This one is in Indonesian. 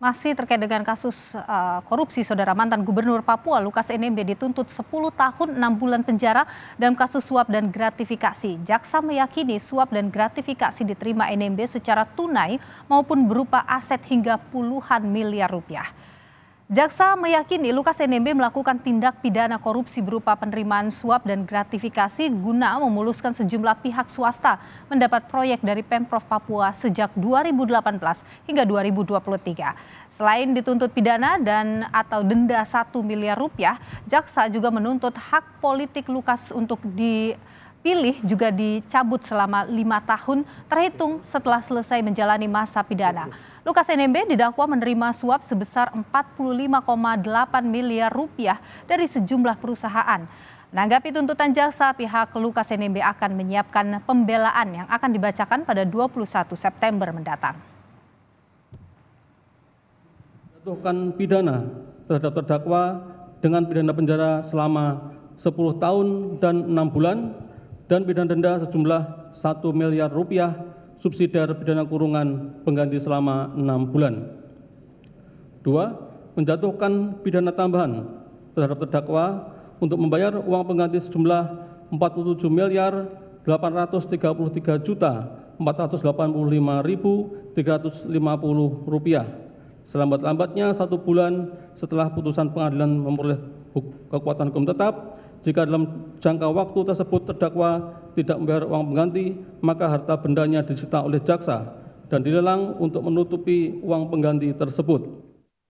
Masih terkait dengan kasus uh, korupsi, saudara mantan Gubernur Papua Lukas NMB dituntut 10 tahun 6 bulan penjara dalam kasus suap dan gratifikasi. Jaksa meyakini suap dan gratifikasi diterima NMB secara tunai maupun berupa aset hingga puluhan miliar rupiah. Jaksa meyakini Lukas NMB melakukan tindak pidana korupsi berupa penerimaan suap dan gratifikasi guna memuluskan sejumlah pihak swasta mendapat proyek dari Pemprov Papua sejak 2018 hingga 2023. Selain dituntut pidana dan atau denda 1 miliar rupiah, jaksa juga menuntut hak politik Lukas untuk di pilih juga dicabut selama lima tahun terhitung setelah selesai menjalani masa pidana. Lukas NMB didakwa menerima suap sebesar 45,8 miliar rupiah dari sejumlah perusahaan. Menanggapi tuntutan jaksa, pihak Lukas NMB akan menyiapkan pembelaan yang akan dibacakan pada 21 September mendatang. Jatuhkan pidana terhadap terdakwa dengan pidana penjara selama 10 tahun dan 6 bulan dan pidana denda sejumlah satu miliar rupiah subsidiar pidana kurungan pengganti selama enam bulan. Dua, menjatuhkan pidana tambahan terhadap terdakwa untuk membayar uang pengganti sejumlah 47 miliar 833 juta 485.350 rupiah selambat-lambatnya satu bulan setelah putusan pengadilan memperoleh kekuatan hukum tetap jika dalam jangka waktu tersebut terdakwa tidak membayar uang pengganti maka harta bendanya disita oleh jaksa dan dilelang untuk menutupi uang pengganti tersebut